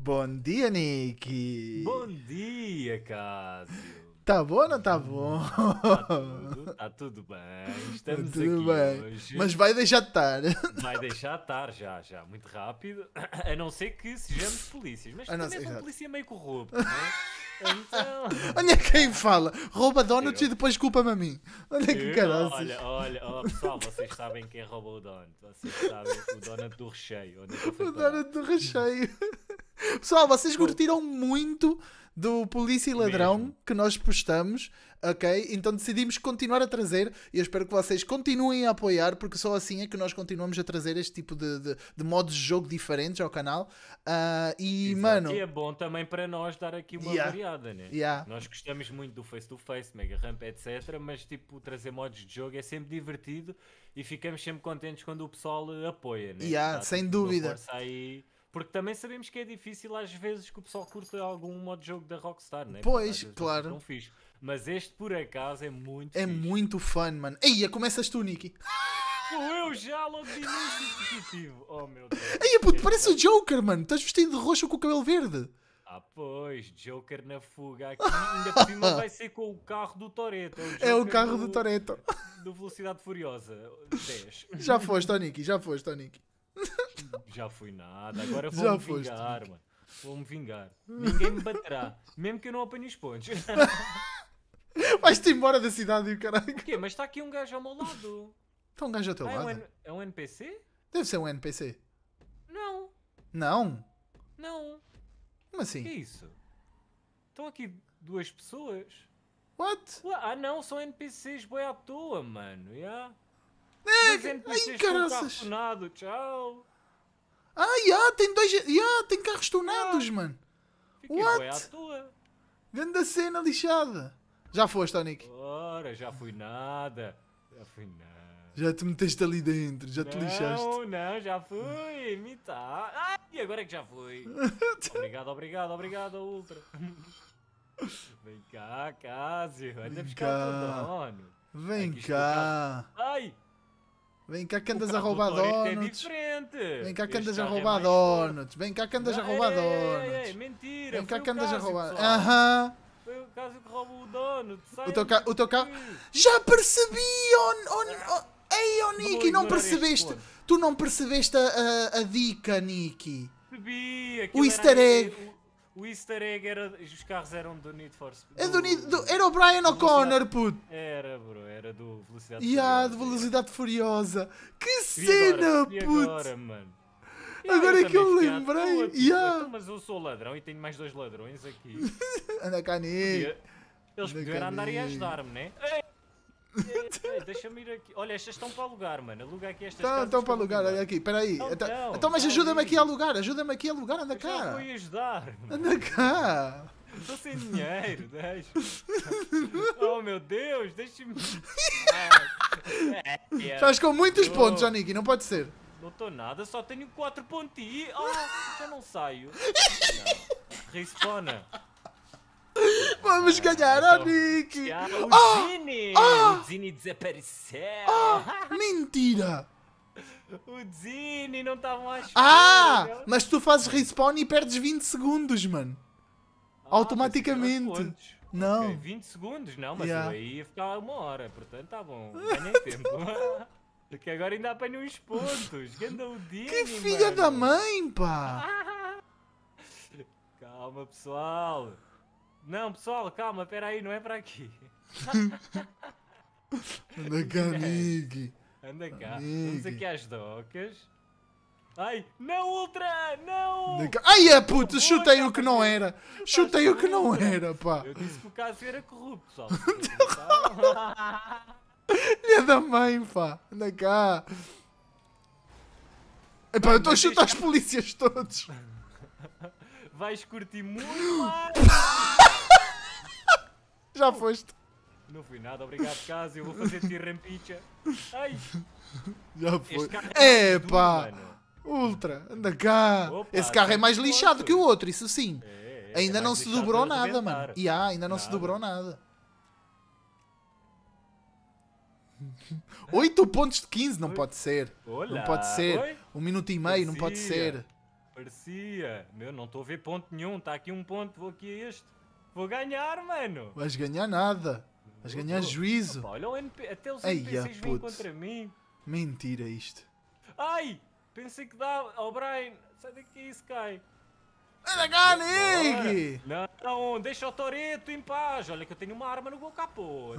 Bom dia, Nick! Bom dia, Cássio! Tá bom ou não tá bom? Hum, tá tudo, tá tudo bem. Estamos tá tudo aqui bem. hoje. Mas vai deixar de estar. Vai deixar de estar já, já. Muito rápido. A não ser que sejamos polícias. Mas também é um polícia meio corrupto, não é? Então... Olha quem fala, rouba donuts eu... e depois culpa-me a mim. Olha que caralho. Olha, olha, oh, pessoal, vocês sabem quem roubou o donut. Vocês sabem o donut do recheio. É o donut do recheio. pessoal, vocês curtiram muito do Polícia e Ladrão Mesmo. que nós postamos, ok? Então decidimos continuar a trazer e eu espero que vocês continuem a apoiar, porque só assim é que nós continuamos a trazer este tipo de, de, de modos de jogo diferentes ao canal. Uh, e, Exato. mano. E é bom também para nós dar aqui uma yeah. variada, né? Yeah. Nós gostamos muito do face to face, Mega Ramp, etc. Mas, tipo, trazer modos de jogo é sempre divertido e ficamos sempre contentes quando o pessoal eh, apoia, né? Yeah, Exato. sem tipo, dúvida. Porque também sabemos que é difícil às vezes que o pessoal curta algum modo de jogo da Rockstar, né? Pois, claro. Não fiz. Mas este por acaso é muito. É fixe. muito fun, mano. Eia, começas tu, Nicky. Eu já logo de início Oh meu Deus. Eia, puto, parece o Joker, mano. Estás vestido de roxo com o cabelo verde. Ah, pois, Joker na fuga. Aqui ainda por cima vai ser com o carro do Toreto. É, o, é carro do, do Toreto. Do Velocidade Furiosa 10. Já foste, Toniki, já foste, Toniki. Já fui nada, agora vou me foste. vingar, mano. Vou-me vingar. Ninguém me baterá, mesmo que eu não apanhe os pontos. Vais-te embora da cidade e o caralho. O quê? Mas está aqui um gajo ao meu lado. Está um gajo ao teu Ah, é, um lado? é um NPC? Deve ser um NPC. Não, Não? não. Como O assim? que é isso? Estão aqui duas pessoas? What? Ué, ah não, são NPCs boi à toa, mano. Yeah. Dois NPCs com um caraças. tchau. Ah, yeah, tem dois. Yeah, tem carros tunados, ah, mano. What? À toa. cena lixada. Já foste, Tonic? Ora, já fui nada. Já fui nada. Já te meteste ali dentro, já não, te lixaste. Não, não, já fui. Me tá. Ai, agora é que já fui. obrigado, obrigado, obrigado, Ultra. Vem cá, Cásio. Vem cá. Vem cá. Ai! É é vem cá que andas a roubar donuts. É vem cá que andas a roubar é donuts. Vem cá que andas a roubar donuts. Mentira. Vem cá que andas a roubar. Aham. Foi o caso que roubou o donut. O teu, o teu carro. Já percebi, on, on, ah. on... Ei, oh, Niki, não percebeste. Tu não percebeste a, a, a dica, Niki. Percebi. O easter egg. O easter egg era. Os carros eram do Need for Speed. É do... do Need... Do... Era o Brian O'Connor, puto! Era, bro, era do Velocidade yeah, Furiosa. de Velocidade Furiosa. Que cena, puto! Agora, mano. agora é que eu lembrei. Boa, tipo, yeah. Então, mas, eu sou ladrão e tenho mais dois ladrões aqui. Anda cá, Eles puderam andar e ajudar-me, né? Ei! deixa-me ir aqui. Olha, estas estão para alugar, mano. Aluga aqui estas. Estão, estão para alugar, olha aqui, peraí. Não, então, não, então, então, mas ajuda-me aqui a alugar, ajuda-me aqui a alugar, anda cá. Eu vou ajudar. Mano. Anda cá. Estou sem dinheiro, deixa. oh meu Deus, deixa-me. É, é. Estás com muitos oh. pontos, Aniki, não pode ser. Não estou nada, só tenho 4 pontinhos. Oh, já não saio. Respawna. Vamos ganhar então, a Nick! Ah! Ah! o oh, Zini! Oh, o Zini desapareceu! Oh, mentira! O Zini não estava tá mais. Ah! Mas tu fazes respawn e perdes 20 segundos, mano. Ah, Automaticamente. Não. Okay, 20 segundos, não, mas yeah. eu aí ia ficar uma hora, portanto tá bom. Ganhei tempo. Porque agora ainda apanho uns pontos. Ganda o Dini, Que filha mano. da mãe, pá! Calma, pessoal. Não, pessoal, calma, espera aí, não é para aqui. Anda cá, é. Nick. Anda cá. Vamos aqui às docas. Ai, não, Ultra! Não! Ai, a é, puta, chutei o que não era! Chutei o que não era, pá! Eu disse que o caso era corrupto, pessoal. Filha da mãe, pá! Anda cá! Epá, eu estou a chutar as polícias todos! Vais curtir muito já foste. Não fui nada, obrigado, Cássio. Eu vou fazer-te rampicha. Ai! Já foi. epa É Ultra, anda cá! Opa, Esse carro é mais lixado que o outro, isso sim. É, é, é ainda não se dobrou nada, mano. E há, ainda não nada. se dobrou nada. 8 pontos de 15, não Oi. pode ser. Olá. Não pode ser. Oi? Um minuto e meio, Parecia. não pode ser. Parecia. Meu, não estou a ver ponto nenhum. Está aqui um ponto, vou aqui a este. Vou ganhar, mano. Vais ganhar nada. Vais ganhar juízo. Opa, olha, NP... até os Ei, NPCs ah, vêm contra mim. Mentira isto. Ai! Pensei que dá. Oh, Brian, sai daqui, Sky. Anda cá, Nick! Não, não, deixa o Toreto em paz. Olha que eu tenho uma arma no meu capô.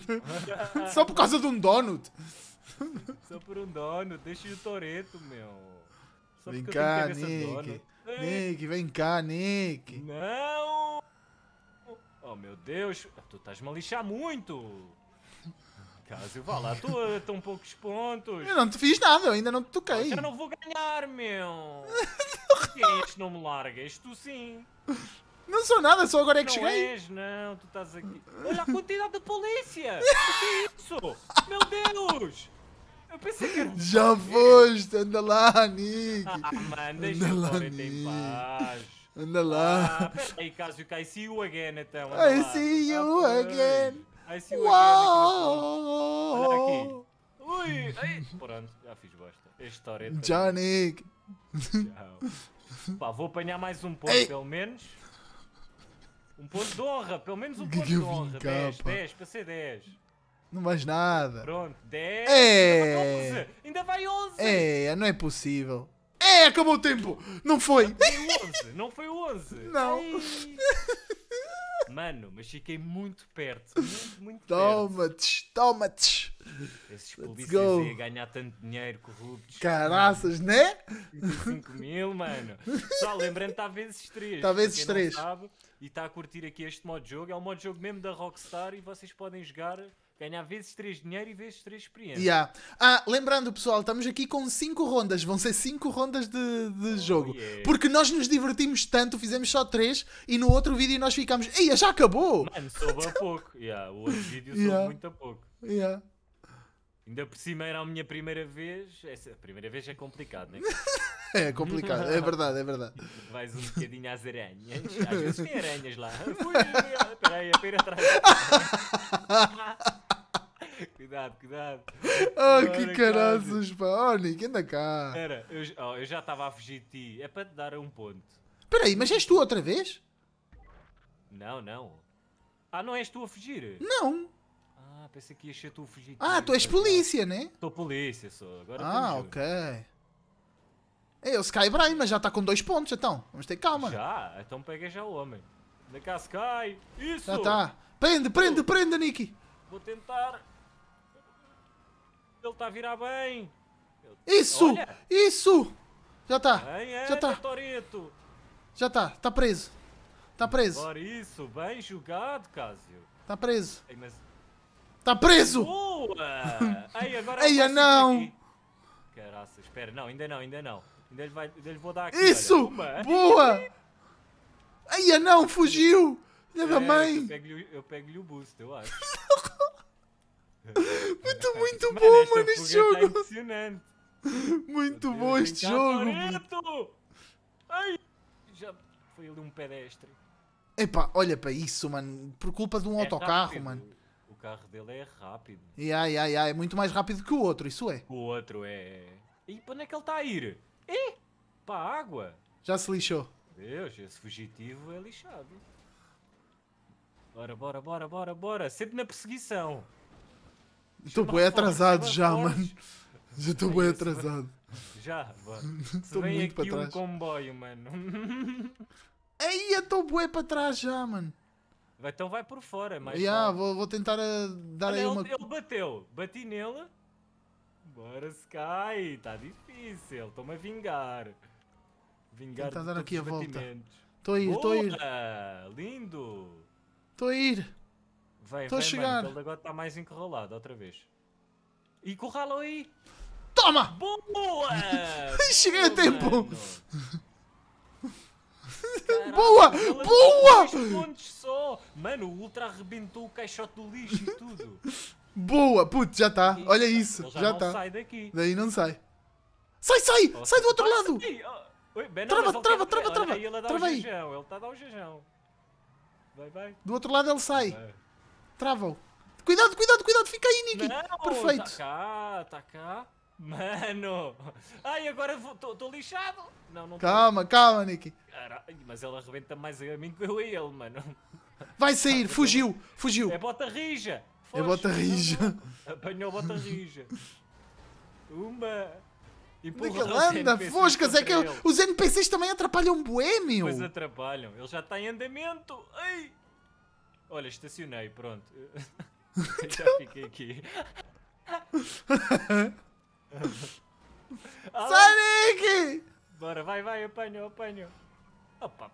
Só por causa de um donut. Só por um donut. Deixa o Toreto, meu. Só vem cá, Nick. Nick, vem cá, Nick. Não! Oh, meu Deus, tu estás me a lixar muito. Cássio, vá lá, tu tão poucos pontos. Eu não te fiz nada, eu ainda não te toquei. Eu não vou ganhar, meu. Quem é este não me largues, tu sim. Não sou nada, só agora é que não cheguei. És, não, tu estás aqui. Olha a quantidade de polícia! O que é isso? Meu Deus! Eu pensei que era... Já foste, anda lá, Nick. Ah, mano, deixa anda lá, em paz. Anda lá. Ah, aí, Cássio, I see you again, então. Anda I lá. see you ah, again. I see you again. Aqui Olha aqui. Ui, ai. Pronto, já fiz bosta. Este história é Johnny. Tchau. Pá, vou apanhar mais um ponto, ei. pelo menos. Um ponto de honra, pelo menos um ponto de honra. 10, 10, para ser 10. Não mais nada. Pronto, 10. É. Ainda vai 11. Ainda vai 11. É, não é possível. É, acabou o tempo! Não foi! Não foi 11, não foi 11! Não! Mano, mas fiquei muito perto, muito, muito Toma-te, toma-te! Esses polícias iam ganhar tanto dinheiro corruptos. Caraças, mano. né? 5 mil, mano. Só lembrando, está vezes 3. Está vezes 3. e está a curtir aqui este modo de jogo. É o modo de jogo mesmo da Rockstar e vocês podem jogar Ganhar vezes 3 dinheiro e vezes 3 experiência. Yeah. Ah, lembrando pessoal, estamos aqui com 5 rondas, vão ser 5 rondas de, de oh, jogo. Yeah. Porque nós nos divertimos tanto, fizemos só 3 e no outro vídeo nós ficamos, ei, já acabou! Mano, soube a pouco. Yeah, o outro vídeo soube yeah. muito a pouco. Yeah. Ainda por cima era a minha primeira vez. Essa, a primeira vez é complicado, né? é complicado, é verdade, é verdade. Vais um bocadinho às aranhas. Às vezes tem aranhas lá. Ah, espera aí, a pera atrás. cuidado, cuidado. Oh, que carazos, pá. Oh, Nick, anda cá. Espera, eu, oh, eu já estava a fugir de ti. É para te dar um ponto. Espera aí, mas és tu outra vez? Não, não. Ah, não és tu a fugir? Não. Ah, pensei que ia ser tu a fugir. Ah, tu és polícia, né? Estou polícia, sou. Agora Ah, ok. É, o Sky Brian, mas já está com dois pontos, então. Vamos ter calma. Já? Então pega já o homem. Anda cá, Sky. Isso! Já está. Prende, prende, prende, Nicky. Vou tentar. Ele está a virar bem. Isso! Olha. Isso! Já está. É, já está. Já está. Está preso. Está preso. Agora isso. Bem jogado, Cássio Está preso. Ei, mas... Está preso! Boa! Ei, agora ei não! Caraca, espera. Não, ainda não, ainda não. Ele vai, vou dar aqui, Isso! Boa! Ai, não, fugiu! minha é, mãe! Eu pego-lhe pego o boost, eu acho. muito, muito mano, bom, mano, tá este jogo! Tá muito bom este jogo! Ai! Já foi ali um pedestre. Epá, olha para isso, mano. Por culpa de um é autocarro, rápido. mano. O carro dele é rápido. ai ai ai É muito mais rápido que o outro, isso é. O outro é... E para onde é que ele está a ir? E pra água? Já se lixou. Deus, esse fugitivo é lixado. Bora, bora, bora, bora, bora. Sempre na perseguição. Estou bem atrasado já, mano. Já estou é bem atrasado. Já, bora. Estou muito para trás. um comboio, mano. Aí, estou bué para trás já, mano. Então vai por fora, mas. Yeah, vou, vou tentar eh, dar Olha, aí uma. Ele bateu, bati nele. Bora, Sky. tá difícil. Estou-me a vingar. Vingar Tentar tá dar aqui a volta. Estou a ir, estou a ir. Lindo. Estou a ir. Vem, vem. a chegar. Mano, ele agora está mais encurralado outra vez. E currala aí. Toma! Boa! Cheguei a tempo! Caraca, boa! É boa! Pontos só. Mano, o Ultra arrebentou o caixote do lixo e tudo. Boa! Putz, já tá. Olha né? isso. Então já, já tá. Sai daqui. Daí não sai. Sai, sai! Oh, sai do outro lado! Oi, ah, bem, não, trava, trava, trava, trava! ele trava aí! Ele a tá dar o jejão. Vai, vai. Do outro lado ele sai. É. Trava-o. Cuidado, cuidado, cuidado! Fica aí, Nick Não, Perfeito! Tá cá, tá cá. Mano! Ai, agora estou lixado! Não, não calma, tô. calma, Nick Caralho, mas ele arrebenta mais a mim que eu a ele, mano. Vai sair, fugiu, fugiu! É bota rija! É bota rija. Apanhou a bota rija. Uma. Empurra Onde é que anda? Foscas, é que ele. os NPCs é também atrapalham o boêmio. Pois atrapalham. Ele já está em andamento. Olha, estacionei, pronto. já fiquei aqui. Sai Sonic! Bora, vai, vai, apanhou, apanhou. Opa!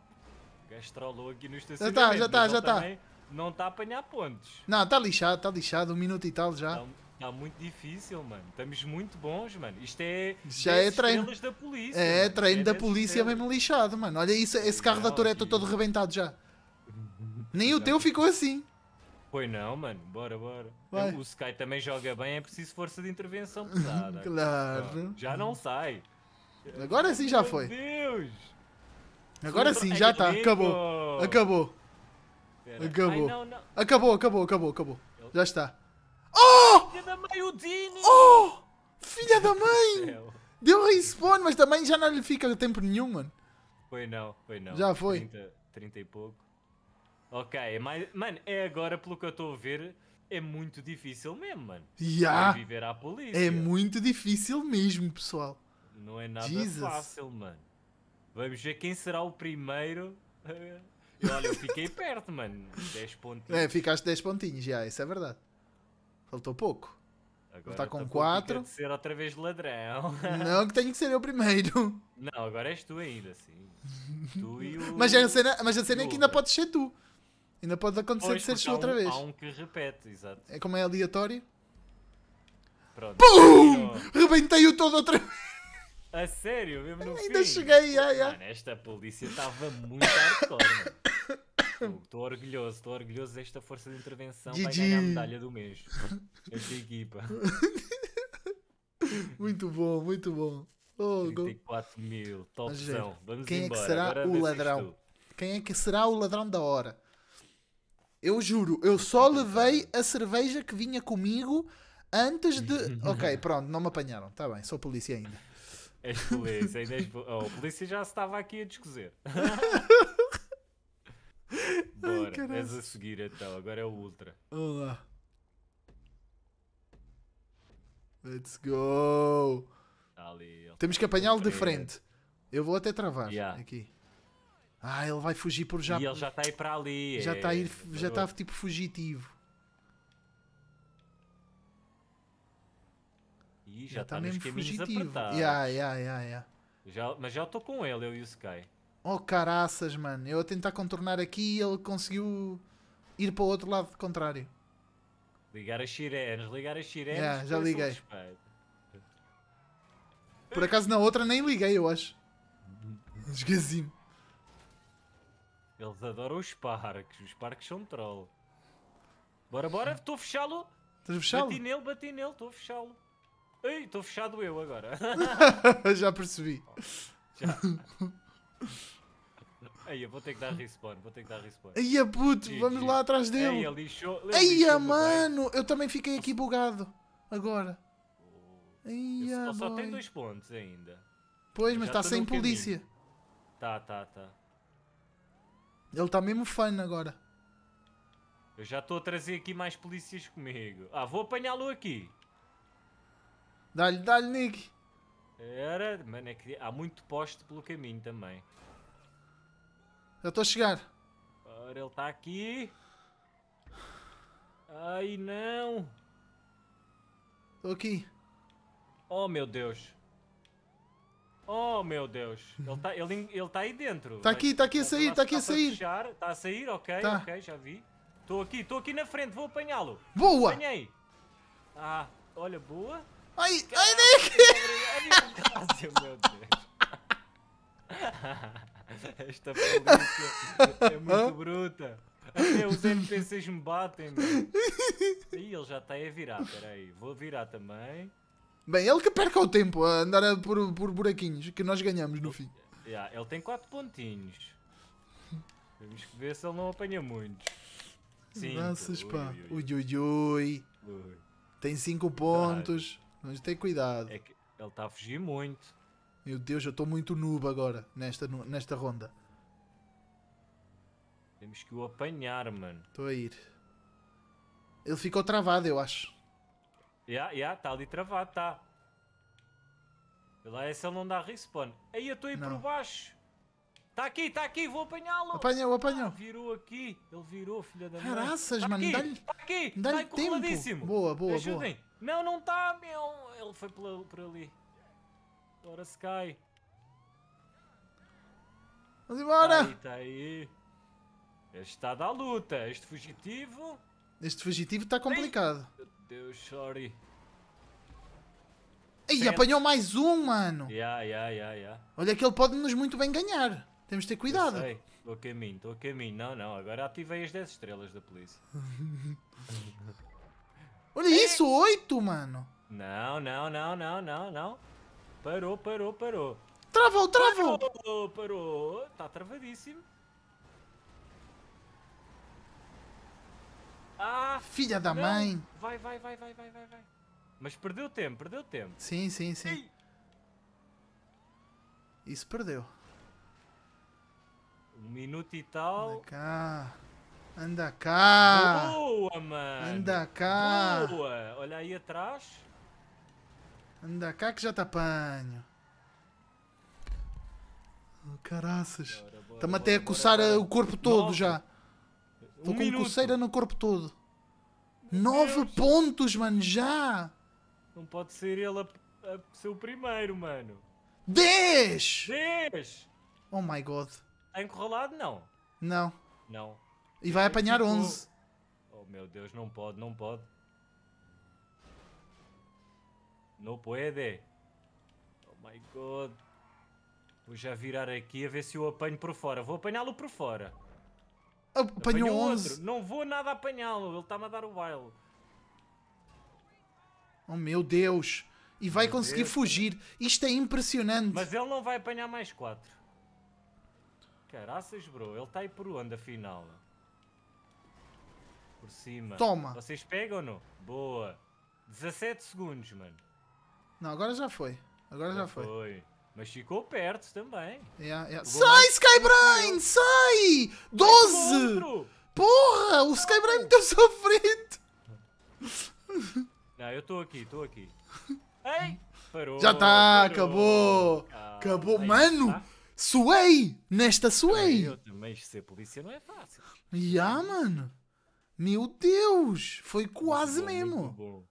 Gastrolou aqui no tá, estacionamento. Já está, já está, já está não está a apanhar pontos. Não, está lixado, está lixado, um minuto e tal já. Está tá muito difícil, mano. Estamos muito bons, mano. Isto é. Já é treino. da polícia. É, é treino é da polícia estrelas. mesmo lixado, mano. Olha isso, esse carro não, da Toreto todo rebentado já. Nem o teu ficou assim. Pois não, mano. Bora, bora. Vai. O Sky também joga bem, é preciso força de intervenção pesada. claro. Já não sai. Agora sim já foi. Meu Deus! Agora sim, já está. Acabou. Acabou. Acabou. Ai, não, não. Acabou, acabou, acabou, acabou. Já está. Oh! Filha da mãe, o Dini! Oh! Filha da mãe! Deu respawn, mas também já não lhe fica tempo nenhum, mano. Foi não, foi não. Já foi. 30, 30 e pouco. Ok, é mas, mano, é agora, pelo que eu estou a ver, é muito difícil mesmo, mano. Yeah. É polícia. É muito difícil mesmo, pessoal. Não é nada Jesus. fácil, mano. Vamos ver quem será o primeiro olha, eu fiquei perto, mano. 10 pontinhos. É, ficaste 10 pontinhos, já, isso é verdade. Faltou pouco. Agora está com 4. que ser outra vez ladrão. Não, que tenho que ser eu primeiro. Não, agora és tu ainda, sim. tu e o. Mas a cena, mas a cena é que ainda podes ser tu. Ainda pode acontecer pois, de seres tu outra um, vez. Há um que repete, exato. É como é aleatório. Pronto. PUM! Rebentei-o todo outra vez. A sério, mesmo no Ainda fim. cheguei, ai, ai. Mano, esta polícia estava muito hardcore, mano. Estou orgulhoso, estou orgulhoso desta força de intervenção. para ganhar a medalha do mês. Esta equipa. muito bom, muito bom. Oh, 34 mil, top Vamos Quem embora. é que será Agora o ladrão? Quem é que será o ladrão da hora? Eu juro, eu só levei a cerveja que vinha comigo antes de. ok, pronto, não me apanharam. Está bem, sou polícia ainda. És polícia, ainda és... Oh, a polícia já se estava aqui a descozer. Bora, Ai, és a seguir então, agora é o Ultra. Vamos lá. Let's go! Tá ali, Temos que apanhá-lo de frente. Eu vou até travar yeah. aqui. Ah, ele vai fugir por já. E ele já está aí para ali. Já está é, ir, já está tipo fugitivo. E já está tá mesmo fugitivo. Yeah, yeah, yeah, yeah. Já, mas já estou com ele, eu e o Sky. Oh caraças, mano. Eu a tentar contornar aqui e ele conseguiu ir para o outro lado contrário. Ligar as sirenes, ligar as sirenes. Yeah, já liguei. Por acaso na outra nem liguei, eu acho. Esqueci-me. Eles adoram os parques. Os parques são troll. Bora, bora, estou a fechá-lo. Estás a fechá-lo? Bati nele, bati nele, estou a fechá-lo. Ei, estou fechado eu agora. já percebi. Já. Aí, eu vou ter que dar respawn, vou ter que dar respawn. Aí, é puto, vamos lá atrás dele. Aí, lixou. É, Aí, mano, eu também fiquei aqui bugado. Agora. Oh. Aí, Aí, só, é, só tem dois pontos ainda. Pois, mas está sem polícia. Tá, tá, tá. Ele está mesmo fã agora. Eu já estou a trazer aqui mais polícias comigo. Ah, vou apanhá-lo aqui. Dá-lhe, dá-lhe, Nick. Era, mano, é que há muito poste pelo caminho também. Eu estou a chegar. Ora, ele está aqui. Ai, não. Estou aqui. Oh, meu Deus. Oh, meu Deus. Ele está ele, ele tá aí dentro. Está aqui, está aqui a sair, está aqui a sair. Está a sair, ok, tá. ok, já vi. Estou aqui, estou aqui na frente, vou apanhá-lo. Boa! Apanhei. Ah, olha, boa. Ai, Caramba, ai, nem Ai, meu Deus. Esta polícia é muito bruta. Até os NPCs me batem. E ele já está a virar. Peraí, vou virar também. Bem, ele que perca o tempo a andar por, por buraquinhos que nós ganhamos no fim. Yeah, ele tem 4 pontinhos. Temos que ver se ele não apanha muitos. Sim. Graças, pá. Ui, ui, ui. ui. Tem 5 pontos. Vamos ter cuidado. É que ele está a fugir muito. Meu Deus, eu estou muito noob agora nesta, nesta ronda. Temos que o apanhar, mano. Estou a ir. Ele ficou travado, eu acho. Já, yeah, já, yeah, está ali travado, está. Lá esse ele não dá respawn. Aí eu estou aí não. por baixo. Está aqui, está aqui, vou apanhá-lo. Apanha-o, apanha-o. Ah, virou aqui. Ele virou, filha da mãe. Caraças, tá mano, dá-lhe tá aqui, dá tá tempo. Boa, boa, Ajudem. boa. Não, não está, meu. Ele foi por ali. Bora, Sky. Vamos embora! Tá aí, tá aí. Este está da luta. Este fugitivo. Este fugitivo está complicado. Ei. Meu Deus, sorry. Ei, apanhou mais um, mano! Yeah, yeah, yeah, yeah. Olha que ele pode-nos muito bem ganhar. Temos de ter cuidado. Estou a caminho, estou a caminho. Não, não, agora ativei as 10 estrelas da polícia. Olha isso, 8, mano! Não, não, não, não, não, não. Parou, parou, parou. Travou, travou! Parou, parou. Está travadíssimo. Ah! Filha da não. mãe! Vai, vai, vai, vai, vai, vai, vai. Mas perdeu tempo, perdeu tempo. Sim, sim, sim. Ei. Isso perdeu. Um minuto e tal. Anda cá. Anda cá. Boa, mano. Anda cá. Boa. Olha aí atrás. Anda cá que já te apanho. Oh, caraças. Estamos até a coçar bora, bora. o corpo todo já. Estou um com minuto. coceira no corpo todo. Meu Nove Deus. pontos, mano, já! Não pode ser ele a, a ser o primeiro, mano. 10! 10! Oh my god. Está encurralado? Não. Não. Não. E vai apanhar 11. Oh meu Deus, não pode, não pode. Não pode. Oh my god. Vou já virar aqui a ver se eu apanho por fora. Vou apanhá-lo por fora. Apanhou Apanho 11. Outro. Não vou nada apanhá-lo. Ele está-me a dar o baile. Oh meu Deus! E vai meu conseguir Deus. fugir. Isto é impressionante. Mas ele não vai apanhar mais 4. Caraças, bro. Ele está aí por onde, afinal? Por cima. Toma. Vocês pegam no Boa. 17 segundos, mano. Não, agora já foi. Agora já, já foi. foi. Mas ficou perto também. Yeah, é, yeah. É. Sai, mais... Skybrine! Sai! 12! Porra! O Skybrine deu sua frente! Não, eu estou aqui, estou aqui. Ei! Parou! Já está! Acabou! Ah, acabou! Mano! Tá? Suei! Nesta suei! Eu também ser polícia não é fácil. Ya, yeah, mano! Meu Deus! Foi quase muito mesmo! Bom,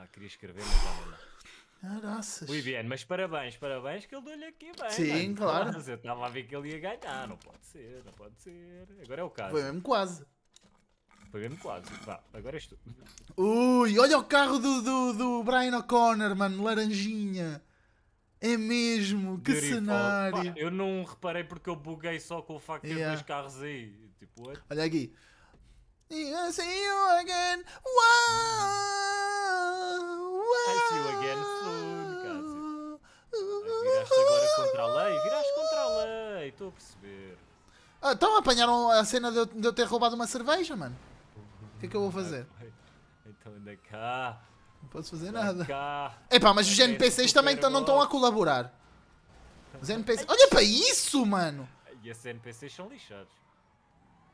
ah, queria escrever, mas já não Caraças. Ah, Muito bem, mas parabéns, parabéns que ele deu-lhe aqui bem. Sim, mano. claro. Mas eu estava a ver que ele ia ganhar, não pode ser, não pode ser. Agora é o caso. Foi mesmo quase. Foi mesmo quase. Vá, agora és tu. Ui, olha o carro do, do, do Brian O'Connor, mano, laranjinha. É mesmo, que Beautiful. cenário. Pá, eu não reparei porque eu buguei só com o facto de yeah. ter dois carros aí. Tipo, Olha aqui. I'll see you again. Uau! soon, Viraste agora contra a lei? Viraste contra a lei, estou a perceber. Ah, então apanharam a cena de eu, de eu ter roubado uma cerveja, mano. O que é que eu vou fazer? Então anda cá. Não posso fazer anda nada. Epá, mas os NPCs também então não estão a colaborar. Então os tá. NPCs... Olha para isso, mano! E esses NPCs são lixados.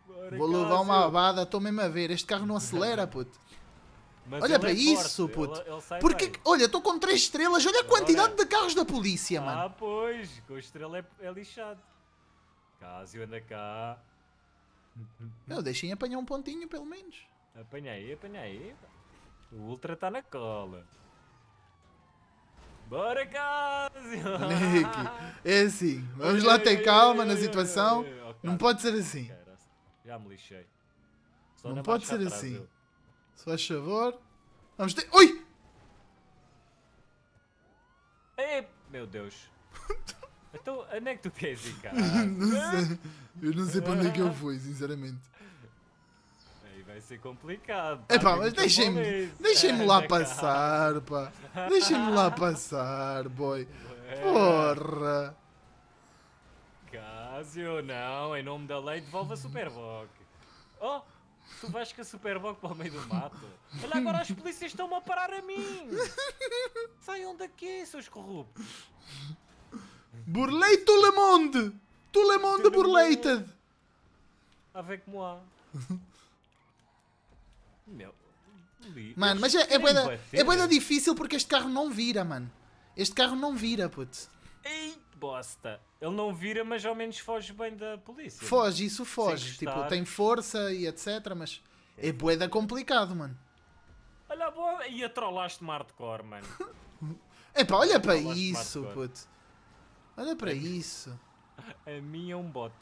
Bora, vou levar uma abada, estou mesmo a ver. Este carro não acelera, puto. Mas olha para é isso, puto. Ele, ele Porque, bem. olha, estou com 3 estrelas, olha a quantidade de carros da polícia, ah, mano. Ah, pois, com estrela é, é lixado. Cásio, anda cá. Não deixem apanhar um pontinho, pelo menos. Apanha aí, apanha aí. O Ultra está na cola. Bora, Cásio! Nick, é assim, vamos lá ter calma na situação. Oh, não pode ser oh, assim. Já me lixei. Só não pode ser atrás, assim. Eu. Se faz favor. Vamos ter. Oi! Ei, meu Deus. então, onde é que tu queres ir, cara? não sei. Eu não sei para onde é que eu fui, sinceramente. Aí vai ser complicado. É pá, mas deixem-me. Deixem-me lá passar, pá. Deixem-me lá passar, boy. É. Porra. Cássio, não. Em nome da lei, devolve a Superboc. Oh! tu vais com a Superboc para o meio do mato. Olha, agora as polícias estão-me a parar a mim. Saiam daqui, seus corruptos. Burlei tout le monde. Tout le monde burleited. Avec moi. Meu. Mano, mas é, é, boeda, é boeda difícil porque este carro não vira, mano. Este carro não vira, puto bosta. Ele não vira, mas ao menos foge bem da polícia. Foge, isso foge. tipo, tem força e etc, mas é boeda complicado, mano. Olha, boa, e a trollaste me hardcore, mano. Epá, olha para isso, puto. Olha para é isso. A minha é um bote.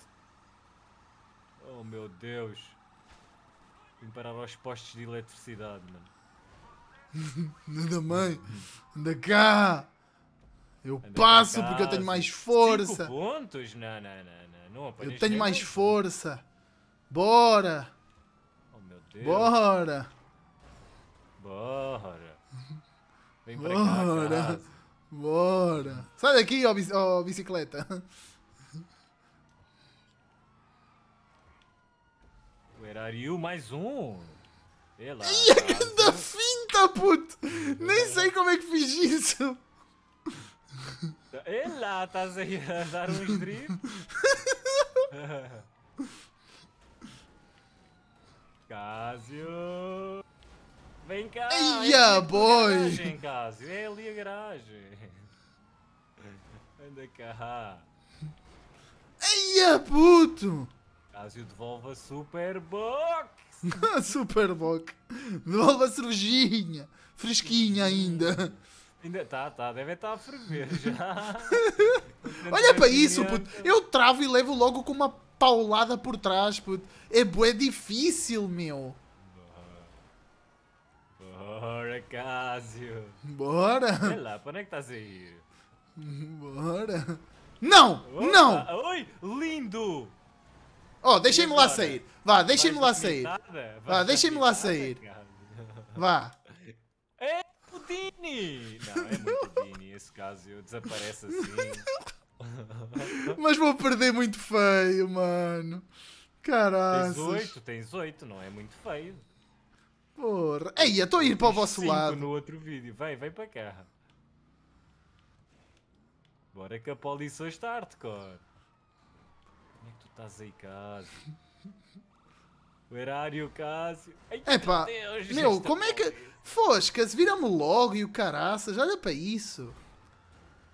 Oh meu Deus. Vim parar aos postos de eletricidade, mano. Anda mãe, anda cá! Eu passo porque eu tenho mais força. Cinco pontos? Não, não, não. não. não eu tenho mais força. Bora. Oh, meu Deus. Bora. Bora. Vem pra Bora. cá, Bora. Sai daqui, ó, bicicleta. Where are you? Mais um. Ela. Ih, é a finta, puto. Nem sei como é que fiz isso. Ela estás aí a dar um dribles. Cásio! Vem cá! Eia, boy! Garagem, Cássio, É ali a garagem. Anda cá. Eia, puto! Cásio devolve a Superbox! Superbox! Devolve a cervejinha! Fresquinha ainda! Ainda tá, tá, deve estar tá a ferver já. Olha para assim isso, puto. Eu travo e levo logo com uma paulada por trás, puto. É bué difícil, meu. Bora, Cásio. Bora. Sei lá, para onde é que estás a ir? Bora. Não! Opa, não! Oi, lindo! Oh, deixem-me lá sair. Vá, deixem-me lá sair. Vá, deixem-me lá sair. Vá. Não, é muito Dini. Esse caso eu desapareço assim. Mas vou perder muito feio, mano. Caralho. Tens oito, tens oito, não é muito feio. Porra. Ei, estou a ir para o vosso lado. no outro vídeo. Vem, vem para cá. Bora que a polícia hoje está hardcore. Como é que tu estás aí, cara? Horário, Cássio. É Epá, meu, como é, é que. Foscas, vira-me logo e o caraças, olha para isso.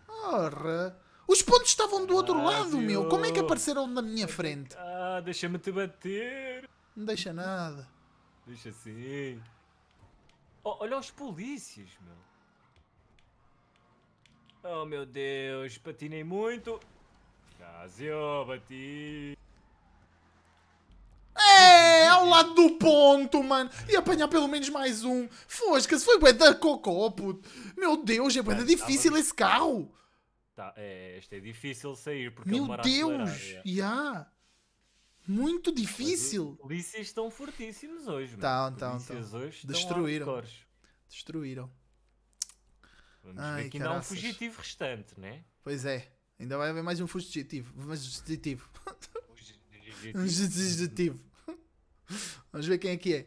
Ora. Os pontos estavam do outro lado, meu. Como é que apareceram na minha frente? Ah, deixa-me te bater. Não deixa nada. Deixa assim. Oh, olha os polícias, meu. Oh, meu Deus, patinei muito. Cássio, bati. É, ao lado do ponto, mano. E apanhar pelo menos mais um. Fosca-se, foi bué da cocó, puto. Meu Deus, é bué da é, difícil esse carro. Tá, é, este é difícil sair porque Meu ele Deus, já. É. Yeah. Muito difícil. Os polícias estão fortíssimos hoje, mano. Estão, estão, estão. Destruíram. Destruíram. Vamos Ai, ver que ainda há um fugitivo restante, né? Pois é. Ainda vai haver mais um fugitivo. mais fugitivo. fugitivo. um fugitivo. Vamos ver quem é que é.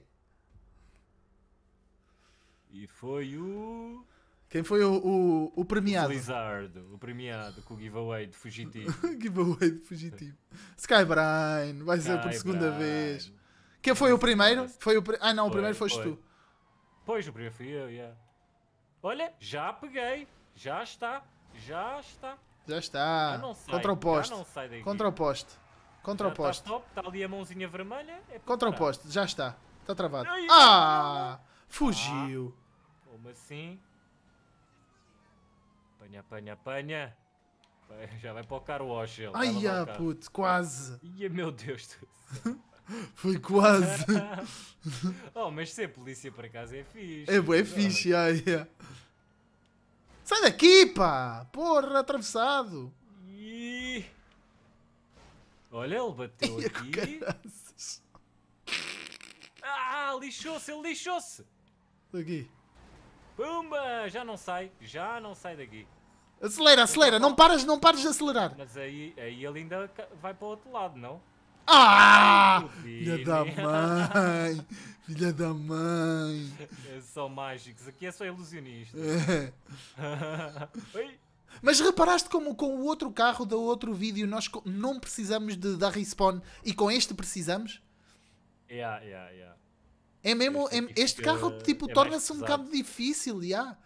E foi o. Quem foi o, o, o premiado? O Blizzard, o premiado com o giveaway de fugitivo. giveaway de fugitivo. Skybrine, vai ser Sky por segunda Brian. vez. Quem foi o primeiro? Foi o Ah não, foi, o primeiro foste foi. tu. Pois, o primeiro fui eu, yeah. Olha, já peguei. Já está. Já está. Já está. Já Contra o poste. Já não sai daqui. Contra o poste. Contra o poste. Está top, está ali a mãozinha vermelha. É Contra o poste, já está. Está travado. Ai, ah! Fugiu. Ah, como assim? Apanha, apanha, apanha. Já vai para o car wash ele. Ai, ah, puto, quase. Ia, meu Deus Foi quase. oh, mas ser polícia para casa é fixe. É, é fixe, ai, ai. Sai daqui, pá! Porra, atravessado. Olha, ele bateu Ia aqui. Ah, lixou-se, ele lixou-se! Daqui. Pumba! Já não sai, já não sai daqui. Acelera, acelera, não paras, não paras de acelerar. Mas aí, aí ele ainda vai para o outro lado, não? Ah! Filha da mãe! Filha da mãe! É São mágicos, aqui é só ilusionista. É. Oi! Mas reparaste como com o outro carro do outro vídeo nós não precisamos de dar respawn e com este precisamos? Yeah, yeah, yeah. É mesmo, este, é, este carro é- tipo é torna-se um bocado difícil, yeah.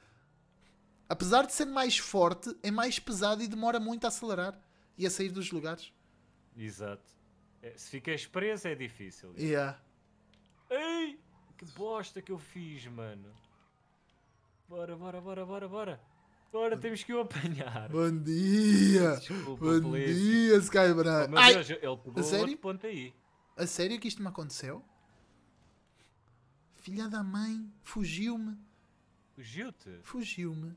Apesar de ser mais forte, é mais pesado e demora muito a acelerar e a sair dos lugares. Exato. É, se ficas preso é difícil. Yeah. Ei, que bosta que eu fiz, mano. Bora, bora, bora, bora, bora. Agora temos que o apanhar. Bom dia! Desculpa, Bom please. dia, Skybrand! Oh, ele a sério? ponto aí. A sério que isto me aconteceu? Filha da mãe, fugiu-me. Fugiu-te? Fugiu-me.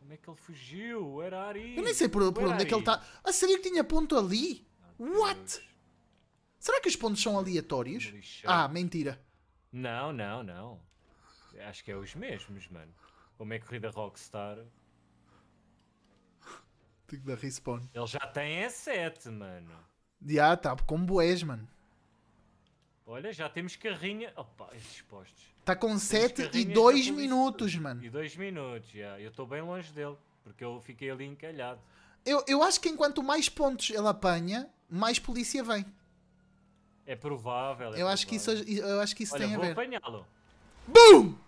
Como é que ele fugiu? Era Ari. Eu nem sei por, por onde é que ele está. A sério que tinha ponto ali? Oh, What? Deus. Será que os pontos são aleatórios? Ah, mentira. Não, não, não. Acho que é os mesmos, mano. Como é que corrida Rockstar? da Respawn. Ele já tem a 7, mano. Já, tá com boés, mano. Olha, já temos carrinha. Opa, esses postos. Tá com 7 e 2 minutos, isso. mano. E 2 minutos, já. Eu estou bem longe dele, porque eu fiquei ali encalhado. Eu, eu acho que enquanto mais pontos ele apanha, mais polícia vem. É provável. É eu, provável. Acho que isso, eu acho que isso Olha, tem a ver. Vou apanhá-lo. BOOM!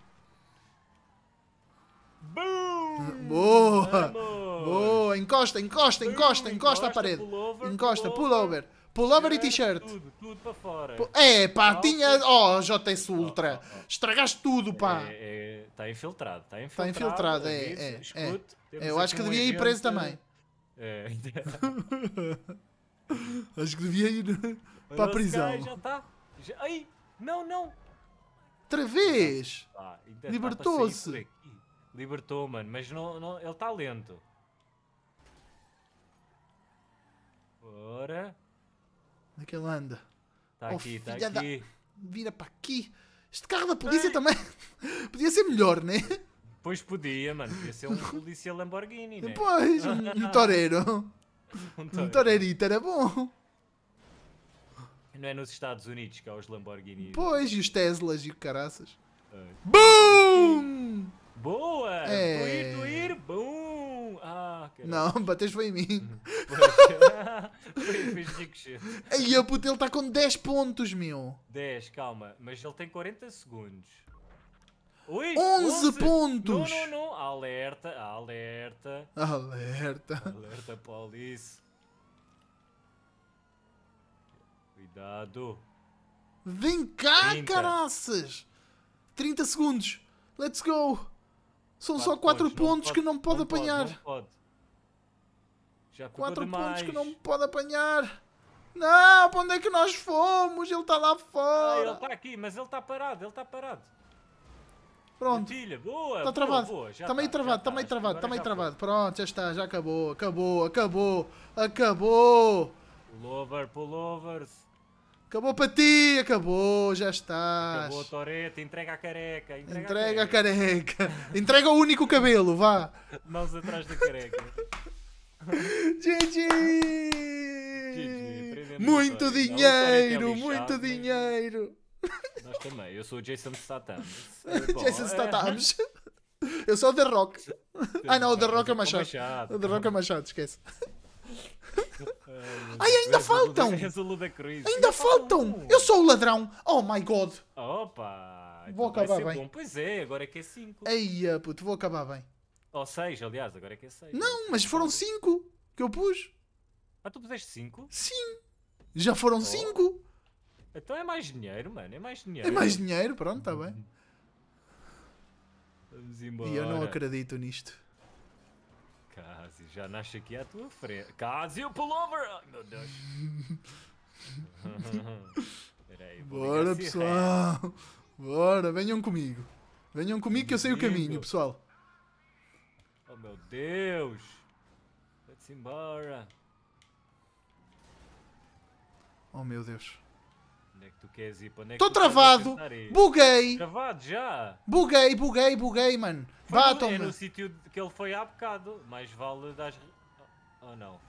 BOOM! Boa! Vamos. Boa! encosta, encosta, encosta, encosta à parede. Encosta, pullover. Pullover e t-shirt. Tudo, tudo para fora. É, pá, tinha. Oh, JS Ultra. Oh, oh, oh. Estragaste tudo, pá. Está é, é, infiltrado, está tá infiltrado. Está infiltrado, é. é, é Eu acho que devia ir preso também. É. acho que devia ir para a prisão. Já está. Ai, não, não. Outra tá, vez! Tá, Libertou-se! Libertou, mano, mas não, não ele está lento. que ele anda. Está oh, aqui, está aqui. Da... Vira para aqui. Este carro da polícia Ai. também podia ser melhor, né? Pois podia, mano. Podia ser um polícia Lamborghini, né? Pois, um, um torero. um torero. Um torerito era bom. Não é nos Estados Unidos que há os Lamborghini. Pois, e os Teslas e o caraças. Uh. Boom! Boa! É... doir, boom! qualquer. Não, bateste foi em mim. Uhum. foi ricochete. Aí a puta, ele está com 10 pontos, meu. 10, calma, mas ele tem 40 segundos. Ui, 11, 11, pontos! Não, não, não! Alerta, alerta! Alerta! Alerta, Paulice! Cuidado! Vem cá, 30. caraças! 30 segundos! Let's go! São quatro só 4 pontos, pontos não pode, que não pode apanhar! não pode. Já Quatro demais. pontos que não me pode apanhar. Não, para onde é que nós fomos? Ele está lá fora. Ah, ele está aqui, mas ele está parado, ele está parado. Pronto. boa, está travado. Está meio tá, travado, está meio tá, travado, está meio travado. Pronto, já está, já acabou, acabou, acabou, acabou. Pullover, pullovers. Acabou para ti, acabou, já estás. Acabou, toreta, entrega a careca. Entrega, entrega a careca. A careca. entrega o único cabelo, vá. Mãos atrás da careca. Gigi! Muito dinheiro, é muito é né? dinheiro! Nós também, eu sou o Jason Statham. Jason é. Statham. Eu sou o The Rock. Ah não, o The Rock é Machado. O The Rock é então. Machado, esquece. Ai, ainda faltam! Ainda faltam! Eu sou o ladrão! Oh my god! Opa! Vou então acabar bem. Pois é, agora é que é 5. Eia, puto, vou acabar bem. Ou seis, aliás, agora é que é seis. Não, mas foram cinco que eu pus. Ah, tu puseste cinco? Sim, já foram oh. cinco. Então é mais dinheiro, mano, é mais dinheiro. É mais dinheiro, pronto, está bem. Vamos embora. E eu não acredito nisto. Cássio, já nasce aqui à tua frente. Cássio, pullover! Ai, meu Deus. Peraí, Bora, pessoal. Bora, venham comigo. Venham comigo que eu sei o caminho, pessoal. Oh meu Deus! vai te embora! Oh meu Deus! Onde é que tu queres ir? Onde é Estou travado! Buguei! Travado já! Buguei, buguei, buguei, mano! Batam-me! É no sítio que ele foi há bocado, mais vale das. Ou oh, não?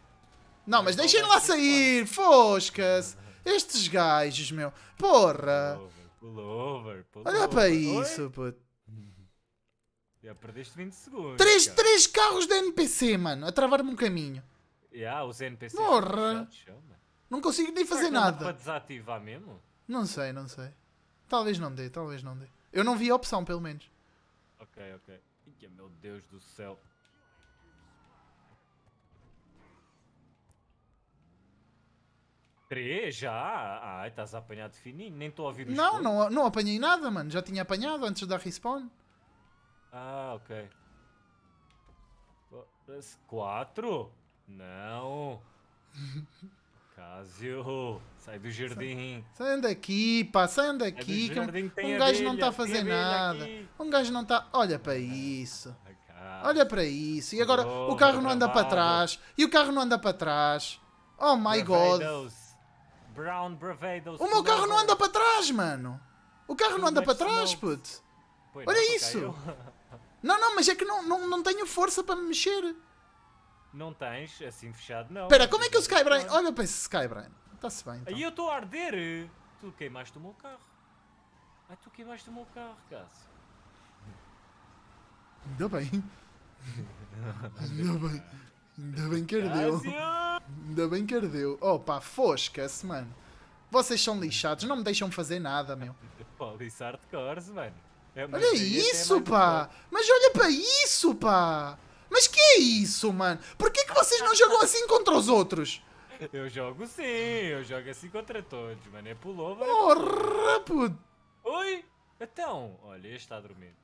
Não, mas deixem-no lá sair! foscas, Estes gajos, meu! Porra! Pullover, pullover, pullover. Olha para isso, puto! Já perdeste 20 segundos. Três, três carros de NPC, mano, a travar-me um caminho. Já, os NPCs. Morra! Não consigo nem fazer nada. Para desativar mesmo? Não sei, não sei. Talvez não dê, talvez não dê. Eu não vi a opção, pelo menos. Ok, ok. Ia, meu Deus do céu. Três já? Ai, estás a apanhar de fininho, nem estou a ouvir os Não, não, não apanhei nada, mano. Já tinha apanhado antes de dar respawn. Ah, ok. Quatro? Não. Cásio, sai do jardim. Saiam daqui, pá, saiam daqui. que um, um gajo abelha, não está a fazer nada. Aqui. Um gajo não está. Olha para isso. Ah, olha para isso. E agora oh, o carro não anda para trás. E o carro não anda para trás. Oh my Bravados. god. Brown Bravados. O meu carro não anda para trás, mano. O carro não anda para trás, puto. Olha isso. Não, não, mas é que não, não, não tenho força para me mexer. Não tens, assim fechado não. Espera, como é que o Skybrain... Olha para esse Skybrain. Está-se bem, então. Aí eu estou a arder. Tu queimaste o meu carro. Ah, tu queimaste o meu carro, Cássio. Ainda bem. Ainda bem. Ainda bem que ardeu. Ainda bem que ardeu. Opa, fosca-se, mano. Vocês são lixados, não me deixam fazer nada, meu. Pode lixar de cores, mano. É, olha isso, é pá! Mas olha para isso, pá! Mas que é isso, mano? Por que, que vocês não jogam assim contra os outros? Eu jogo sim, eu jogo assim contra todos, mano. É pullover. Porra, puto! Oi! Então, olha, este está a dormir.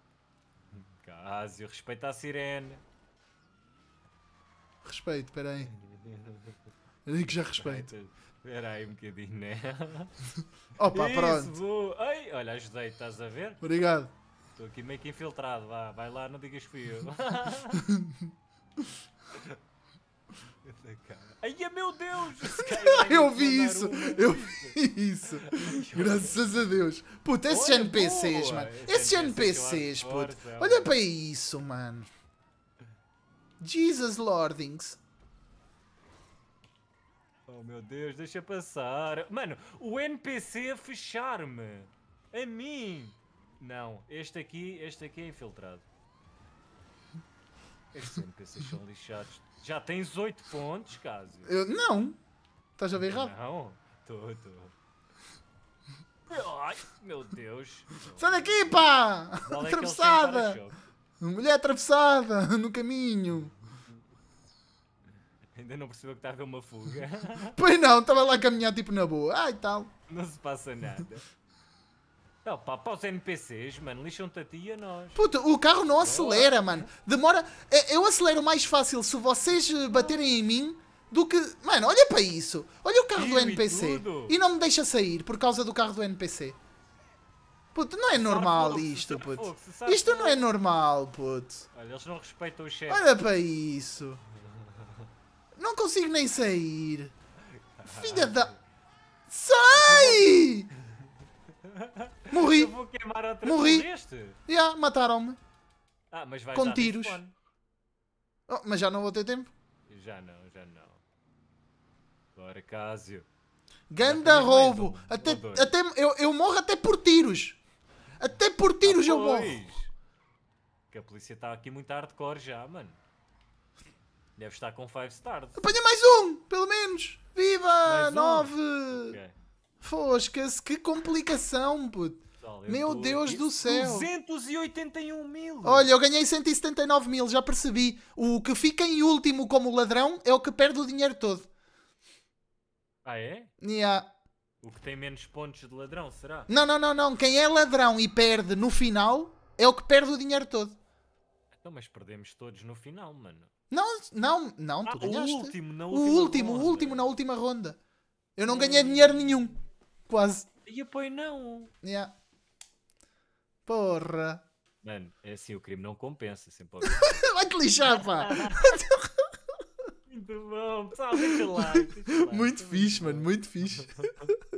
Cásio, respeita a sirene. Respeito, peraí. Eu digo que já respeito. Espera aí um bocadinho, né? Opa, Isso, pronto. Ai, olha, ajudei, estás a ver? Obrigado. Estou aqui meio que infiltrado, vá, vai lá, não digas que fui eu. Ai, é meu Deus! eu vi isso! Eu vi isso! Graças a Deus! Puta, esses olha, NPCs, boa. mano! Esses NPCs, puto! É olha para isso, mano! Jesus Lordings! Oh meu Deus, deixa passar. Mano, o NPC a fechar-me. A mim. Não, este aqui, este aqui é infiltrado. Estes NPCs são lixados. Já tens 8 pontos, Cásio. Eu, não. Estás a ver errado? Não, estou, estou. Ai, meu Deus. Sai daqui, pá! É atravessada! É Mulher atravessada no caminho. Ainda não percebeu que está a haver uma fuga. pois não, estava lá a caminhar tipo na boa. Ai tal. Não se passa nada. Não, pá, para os NPCs, mano, lixam-te a ti e a nós. Puta, o carro não acelera, mano. Demora. É, eu acelero mais fácil se vocês eh, baterem em mim do que. Mano, olha para isso. Olha o carro do NPC. E, e, não me deixa sair por causa do carro do NPC. Puto, não é normal isto, puto. isto não é normal, puto. Olha, eles não respeitam o chefe. Olha para isso. Não consigo nem sair. Filha da... Sai! Morri. Eu vou queimar outra Morri. Já, yeah, mataram-me. Ah, mas vai Com tiros. Oh, mas já não vou ter tempo. Já não, já não. Bora, Cásio. Ganda roubo. Um, até, até, até, eu, eu morro até por tiros. Até por tiros ah, eu morro. Que a polícia está aqui muito hardcore já, mano. Deve estar com 5 stars. Apanha mais um, pelo menos. Viva! 9! Um. Fosca-se, que complicação, puto. Meu Deus do céu! 281 mil! Olha, eu ganhei 179 mil, já percebi. O que fica em último como ladrão é o que perde o dinheiro todo. Ah, é? Yeah. O que tem menos pontos de ladrão, será? Não, não, não, não. Quem é ladrão e perde no final é o que perde o dinheiro todo. Então, mas perdemos todos no final, mano. Não, não, não, tu ah, ganhaste. O último, na última o último, ronda. o último na última ronda. Eu não hum. ganhei dinheiro nenhum. Quase. E apoio não. Yeah. Porra. Mano, é assim, o crime não compensa. Sempre Vai-te lixar, pá. Muito bom, pessoal, deixa lá. Muito fixe, mano, muito fixe.